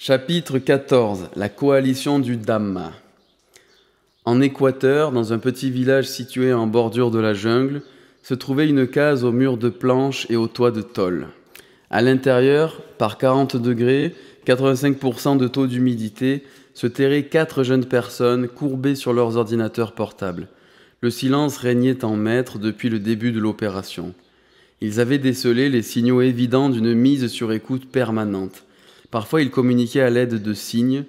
Chapitre 14 La coalition du Dhamma. En Équateur, dans un petit village situé en bordure de la jungle, se trouvait une case aux murs de planches et au toit de tôle. À l'intérieur, par 40 degrés, 85% de taux d'humidité, se tairaient quatre jeunes personnes courbées sur leurs ordinateurs portables. Le silence régnait en maître depuis le début de l'opération. Ils avaient décelé les signaux évidents d'une mise sur écoute permanente. Parfois, ils communiquaient à l'aide de signes,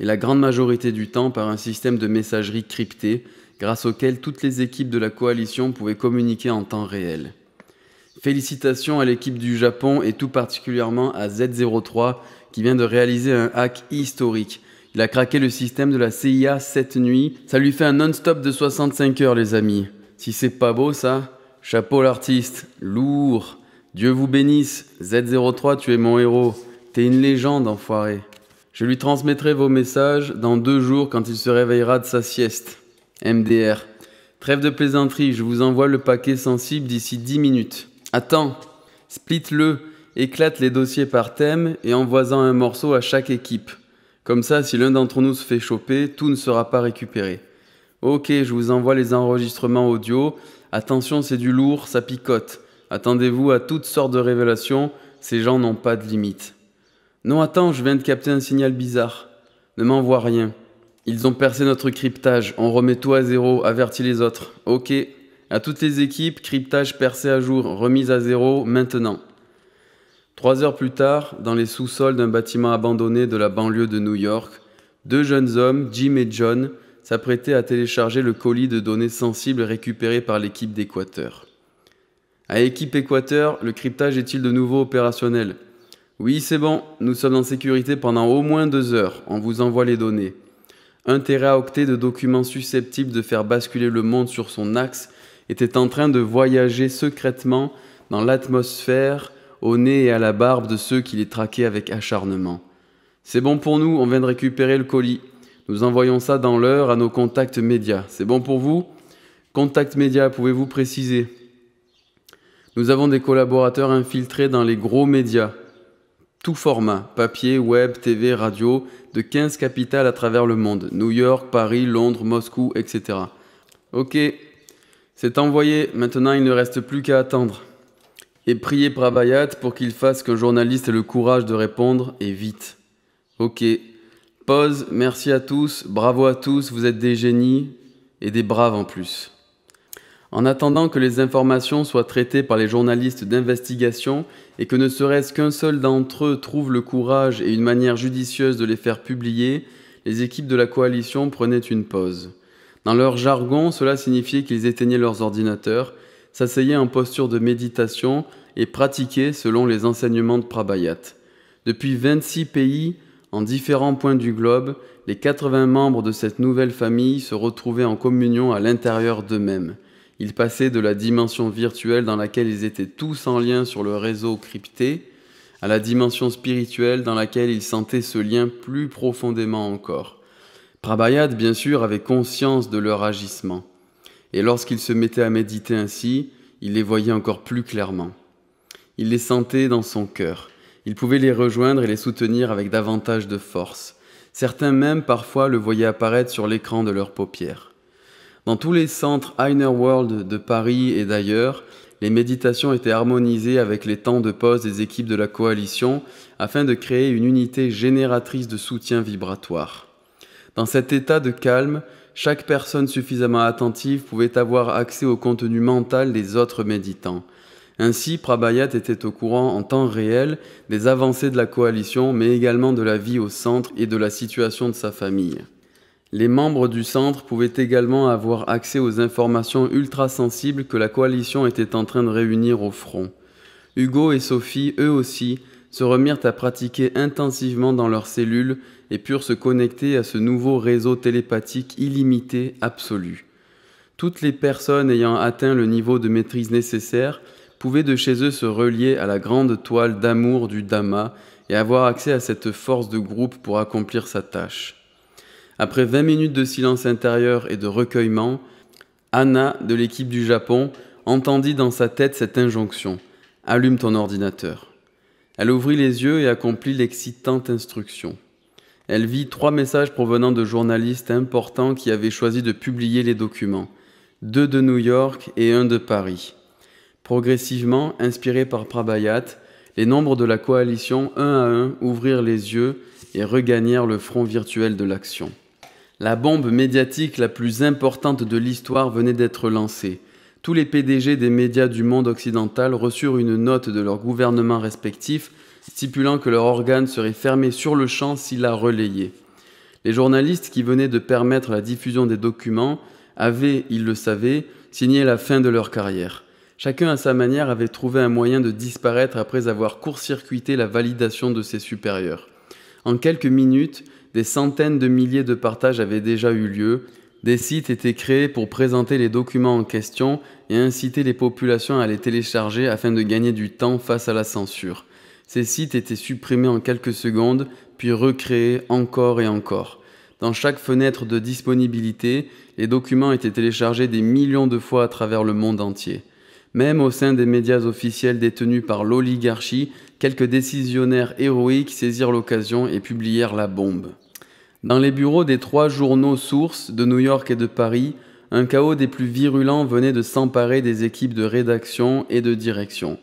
et la grande majorité du temps par un système de messagerie cryptée, grâce auquel toutes les équipes de la coalition pouvaient communiquer en temps réel. Félicitations à l'équipe du Japon et tout particulièrement à Z03 qui vient de réaliser un hack historique. Il a craqué le système de la CIA cette nuit. Ça lui fait un non-stop de 65 heures les amis. Si c'est pas beau ça, chapeau l'artiste, lourd. Dieu vous bénisse, Z03 tu es mon héros. T'es une légende, enfoiré. Je lui transmettrai vos messages dans deux jours quand il se réveillera de sa sieste. MDR. Trêve de plaisanterie, je vous envoie le paquet sensible d'ici dix minutes. Attends, split-le, éclate les dossiers par thème et envoie-en un morceau à chaque équipe. Comme ça, si l'un d'entre nous se fait choper, tout ne sera pas récupéré. Ok, je vous envoie les enregistrements audio. Attention, c'est du lourd, ça picote. Attendez-vous à toutes sortes de révélations, ces gens n'ont pas de limites. Non, attends, je viens de capter un signal bizarre. Ne m'envoie rien. Ils ont percé notre cryptage. On remet tout à zéro, avertis les autres. Ok. À toutes les équipes, cryptage percé à jour, remise à zéro, maintenant. Trois heures plus tard, dans les sous-sols d'un bâtiment abandonné de la banlieue de New York, deux jeunes hommes, Jim et John, s'apprêtaient à télécharger le colis de données sensibles récupérées par l'équipe d'Équateur. À équipe Équateur, le cryptage est-il de nouveau opérationnel oui, c'est bon, nous sommes en sécurité pendant au moins deux heures, on vous envoie les données. Un téraoctet de documents susceptibles de faire basculer le monde sur son axe était en train de voyager secrètement dans l'atmosphère, au nez et à la barbe de ceux qui les traquaient avec acharnement. C'est bon pour nous, on vient de récupérer le colis. Nous envoyons ça dans l'heure à nos contacts médias. C'est bon pour vous Contacts médias, pouvez-vous préciser Nous avons des collaborateurs infiltrés dans les gros médias tout format, papier, web, TV, radio, de 15 capitales à travers le monde, New York, Paris, Londres, Moscou, etc. Ok, c'est envoyé, maintenant il ne reste plus qu'à attendre. Et priez Prabayat pour qu'il fasse qu'un journaliste ait le courage de répondre, et vite. Ok, pause, merci à tous, bravo à tous, vous êtes des génies, et des braves en plus. En attendant que les informations soient traitées par les journalistes d'investigation et que ne serait-ce qu'un seul d'entre eux trouve le courage et une manière judicieuse de les faire publier, les équipes de la coalition prenaient une pause. Dans leur jargon, cela signifiait qu'ils éteignaient leurs ordinateurs, s'asseyaient en posture de méditation et pratiquaient selon les enseignements de Prabhayat. Depuis 26 pays, en différents points du globe, les 80 membres de cette nouvelle famille se retrouvaient en communion à l'intérieur d'eux-mêmes. Ils passaient de la dimension virtuelle dans laquelle ils étaient tous en lien sur le réseau crypté à la dimension spirituelle dans laquelle ils sentaient ce lien plus profondément encore. Prabhayad, bien sûr, avait conscience de leur agissement, et lorsqu'il se mettait à méditer ainsi, il les voyait encore plus clairement. Il les sentait dans son cœur. Il pouvait les rejoindre et les soutenir avec davantage de force. Certains même parfois le voyaient apparaître sur l'écran de leurs paupières. Dans tous les centres Inner World de Paris et d'ailleurs, les méditations étaient harmonisées avec les temps de pause des équipes de la coalition afin de créer une unité génératrice de soutien vibratoire. Dans cet état de calme, chaque personne suffisamment attentive pouvait avoir accès au contenu mental des autres méditants. Ainsi, Prabhayat était au courant en temps réel des avancées de la coalition, mais également de la vie au centre et de la situation de sa famille. Les membres du centre pouvaient également avoir accès aux informations ultra sensibles que la coalition était en train de réunir au front. Hugo et Sophie, eux aussi, se remirent à pratiquer intensivement dans leurs cellules et purent se connecter à ce nouveau réseau télépathique illimité absolu. Toutes les personnes ayant atteint le niveau de maîtrise nécessaire pouvaient de chez eux se relier à la grande toile d'amour du Dama et avoir accès à cette force de groupe pour accomplir sa tâche. Après 20 minutes de silence intérieur et de recueillement, Anna, de l'équipe du Japon, entendit dans sa tête cette injonction. Allume ton ordinateur. Elle ouvrit les yeux et accomplit l'excitante instruction. Elle vit trois messages provenant de journalistes importants qui avaient choisi de publier les documents, deux de New York et un de Paris. Progressivement, inspirés par Prabhayat, les membres de la coalition, un à un, ouvrirent les yeux et regagnèrent le front virtuel de l'action. La bombe médiatique la plus importante de l'histoire venait d'être lancée. Tous les PDG des médias du monde occidental reçurent une note de leur gouvernement respectif stipulant que leur organe serait fermé sur le champ s'il la relayait. Les journalistes qui venaient de permettre la diffusion des documents avaient, ils le savaient, signé la fin de leur carrière. Chacun à sa manière avait trouvé un moyen de disparaître après avoir court-circuité la validation de ses supérieurs. En quelques minutes, des centaines de milliers de partages avaient déjà eu lieu, des sites étaient créés pour présenter les documents en question et inciter les populations à les télécharger afin de gagner du temps face à la censure. Ces sites étaient supprimés en quelques secondes, puis recréés encore et encore. Dans chaque fenêtre de disponibilité, les documents étaient téléchargés des millions de fois à travers le monde entier. Même au sein des médias officiels détenus par l'oligarchie, quelques décisionnaires héroïques saisirent l'occasion et publièrent la bombe. Dans les bureaux des trois journaux sources de New York et de Paris, un chaos des plus virulents venait de s'emparer des équipes de rédaction et de direction.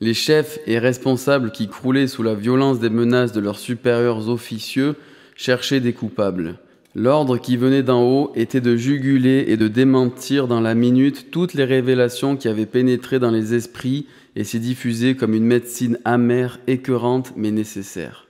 Les chefs et responsables qui croulaient sous la violence des menaces de leurs supérieurs officieux cherchaient des coupables. L'ordre qui venait d'en haut était de juguler et de démentir dans la minute toutes les révélations qui avaient pénétré dans les esprits et s'y diffuser comme une médecine amère, écœurante mais nécessaire.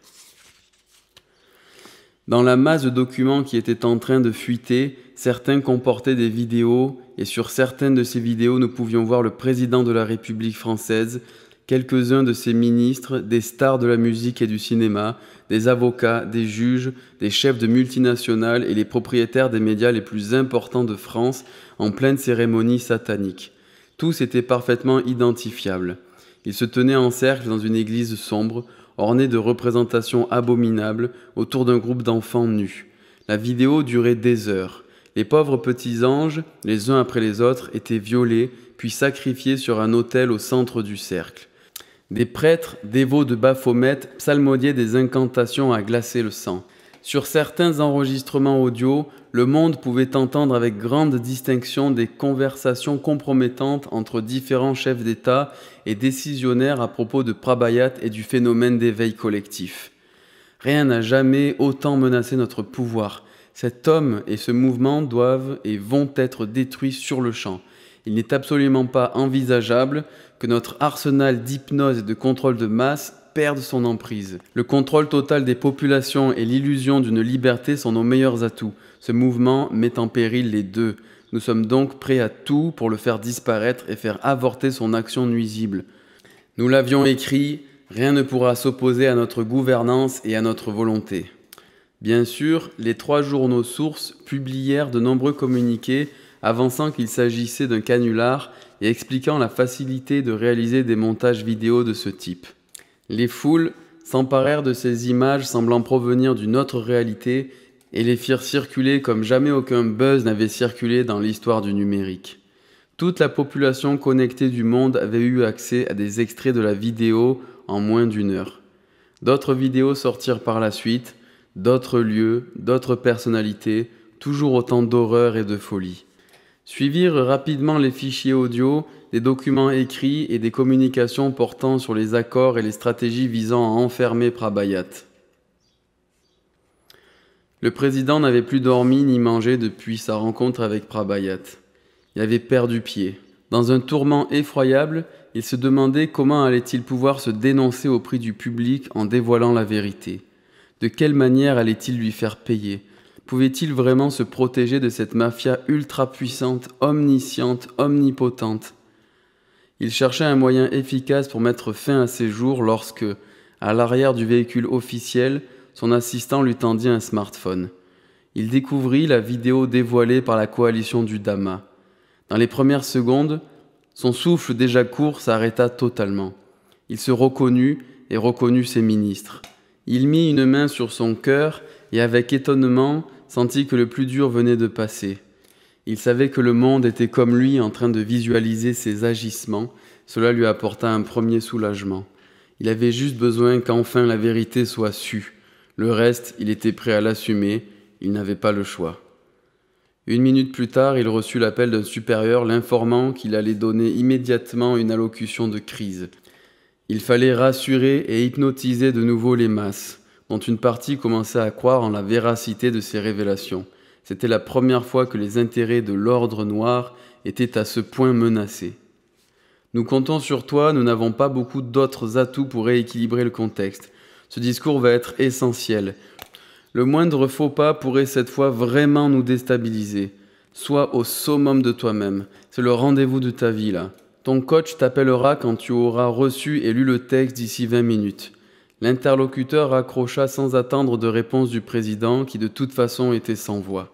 Dans la masse de documents qui étaient en train de fuiter, certains comportaient des vidéos, et sur certaines de ces vidéos, nous pouvions voir le président de la République française, quelques-uns de ses ministres, des stars de la musique et du cinéma, des avocats, des juges, des chefs de multinationales et les propriétaires des médias les plus importants de France en pleine cérémonie satanique. Tous étaient parfaitement identifiables. Ils se tenaient en cercle dans une église sombre, ornée de représentations abominables autour d'un groupe d'enfants nus. La vidéo durait des heures. Les pauvres petits anges, les uns après les autres, étaient violés, puis sacrifiés sur un autel au centre du cercle. Des prêtres, dévots de Baphomet, psalmodiaient des incantations à glacer le sang. Sur certains enregistrements audio, le monde pouvait entendre avec grande distinction des conversations compromettantes entre différents chefs d'État et décisionnaires à propos de Prabayat et du phénomène d'éveil collectif. Rien n'a jamais autant menacé notre pouvoir. Cet homme et ce mouvement doivent et vont être détruits sur le champ. Il n'est absolument pas envisageable que notre arsenal d'hypnose et de contrôle de masse Perdre son emprise. Le contrôle total des populations et l'illusion d'une liberté sont nos meilleurs atouts. Ce mouvement met en péril les deux. Nous sommes donc prêts à tout pour le faire disparaître et faire avorter son action nuisible. Nous l'avions écrit, rien ne pourra s'opposer à notre gouvernance et à notre volonté. Bien sûr, les trois journaux sources publièrent de nombreux communiqués avançant qu'il s'agissait d'un canular et expliquant la facilité de réaliser des montages vidéo de ce type. Les foules s'emparèrent de ces images semblant provenir d'une autre réalité et les firent circuler comme jamais aucun buzz n'avait circulé dans l'histoire du numérique. Toute la population connectée du monde avait eu accès à des extraits de la vidéo en moins d'une heure. D'autres vidéos sortirent par la suite, d'autres lieux, d'autres personnalités, toujours autant d'horreur et de folie suivirent rapidement les fichiers audio, des documents écrits et des communications portant sur les accords et les stratégies visant à enfermer Prabhayat. Le président n'avait plus dormi ni mangé depuis sa rencontre avec Prabhayat. Il avait perdu pied. Dans un tourment effroyable, il se demandait comment allait-il pouvoir se dénoncer au prix du public en dévoilant la vérité. De quelle manière allait-il lui faire payer Pouvait-il vraiment se protéger de cette mafia ultra-puissante, omnisciente, omnipotente Il cherchait un moyen efficace pour mettre fin à ses jours lorsque, à l'arrière du véhicule officiel, son assistant lui tendit un smartphone. Il découvrit la vidéo dévoilée par la coalition du Dama. Dans les premières secondes, son souffle déjà court s'arrêta totalement. Il se reconnut et reconnut ses ministres. Il mit une main sur son cœur et avec étonnement, sentit que le plus dur venait de passer. Il savait que le monde était comme lui en train de visualiser ses agissements, cela lui apporta un premier soulagement. Il avait juste besoin qu'enfin la vérité soit sue. Le reste, il était prêt à l'assumer, il n'avait pas le choix. Une minute plus tard, il reçut l'appel d'un supérieur l'informant qu'il allait donner immédiatement une allocution de crise. Il fallait rassurer et hypnotiser de nouveau les masses dont une partie commençait à croire en la véracité de ces révélations. C'était la première fois que les intérêts de l'ordre noir étaient à ce point menacés. Nous comptons sur toi, nous n'avons pas beaucoup d'autres atouts pour rééquilibrer le contexte. Ce discours va être essentiel. Le moindre faux pas pourrait cette fois vraiment nous déstabiliser. Sois au summum de toi-même. C'est le rendez-vous de ta vie là. Ton coach t'appellera quand tu auras reçu et lu le texte d'ici 20 minutes. L'interlocuteur raccrocha sans attendre de réponse du président qui de toute façon était sans voix.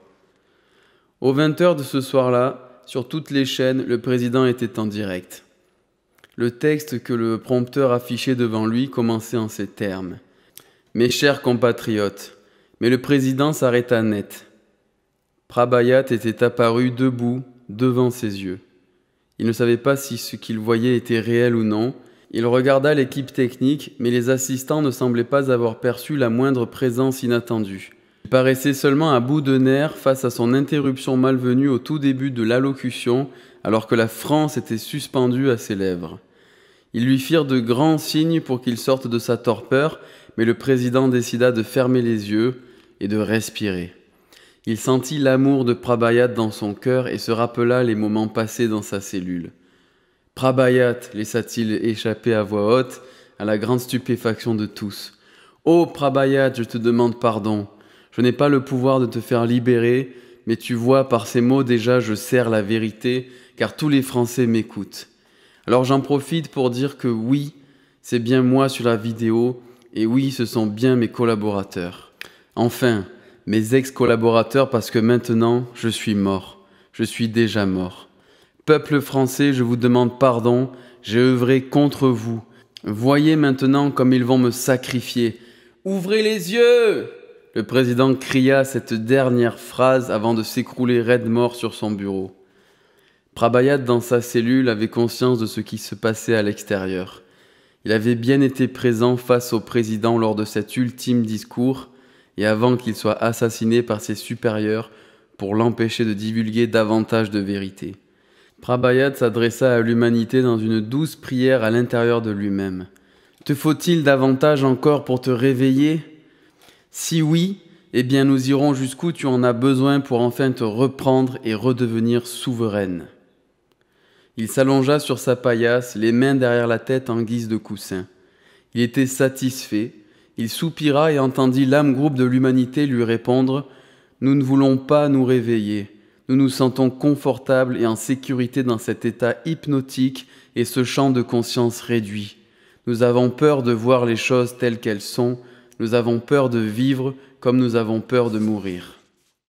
Aux 20 heures de ce soir-là, sur toutes les chaînes, le président était en direct. Le texte que le prompteur affichait devant lui commençait en ces termes. Mes chers compatriotes, mais le président s'arrêta net. Prabayat était apparu debout, devant ses yeux. Il ne savait pas si ce qu'il voyait était réel ou non, il regarda l'équipe technique, mais les assistants ne semblaient pas avoir perçu la moindre présence inattendue. Il paraissait seulement à bout de nerfs face à son interruption malvenue au tout début de l'allocution, alors que la France était suspendue à ses lèvres. Ils lui firent de grands signes pour qu'il sorte de sa torpeur, mais le président décida de fermer les yeux et de respirer. Il sentit l'amour de Prabayat dans son cœur et se rappela les moments passés dans sa cellule. Prabayat laissa-t-il échapper à voix haute, à la grande stupéfaction de tous. oh, Prabayat, je te demande pardon. Je n'ai pas le pouvoir de te faire libérer, mais tu vois, par ces mots déjà, je sers la vérité, car tous les Français m'écoutent. Alors j'en profite pour dire que oui, c'est bien moi sur la vidéo, et oui, ce sont bien mes collaborateurs. Enfin, mes ex-collaborateurs, parce que maintenant, je suis mort. Je suis déjà mort. Peuple français, je vous demande pardon, j'ai œuvré contre vous. Voyez maintenant comme ils vont me sacrifier. Ouvrez les yeux Le président cria cette dernière phrase avant de s'écrouler raide mort sur son bureau. Prabayat, dans sa cellule, avait conscience de ce qui se passait à l'extérieur. Il avait bien été présent face au président lors de cet ultime discours, et avant qu'il soit assassiné par ses supérieurs pour l'empêcher de divulguer davantage de vérités. Prabhayat s'adressa à l'humanité dans une douce prière à l'intérieur de lui-même. Te faut-il davantage encore pour te réveiller Si oui, eh bien nous irons jusqu'où tu en as besoin pour enfin te reprendre et redevenir souveraine. Il s'allongea sur sa paillasse, les mains derrière la tête en guise de coussin. Il était satisfait, il soupira et entendit l'âme groupe de l'humanité lui répondre Nous ne voulons pas nous réveiller, nous nous sentons confortables et en sécurité dans cet état hypnotique et ce champ de conscience réduit. Nous avons peur de voir les choses telles qu'elles sont, nous avons peur de vivre comme nous avons peur de mourir.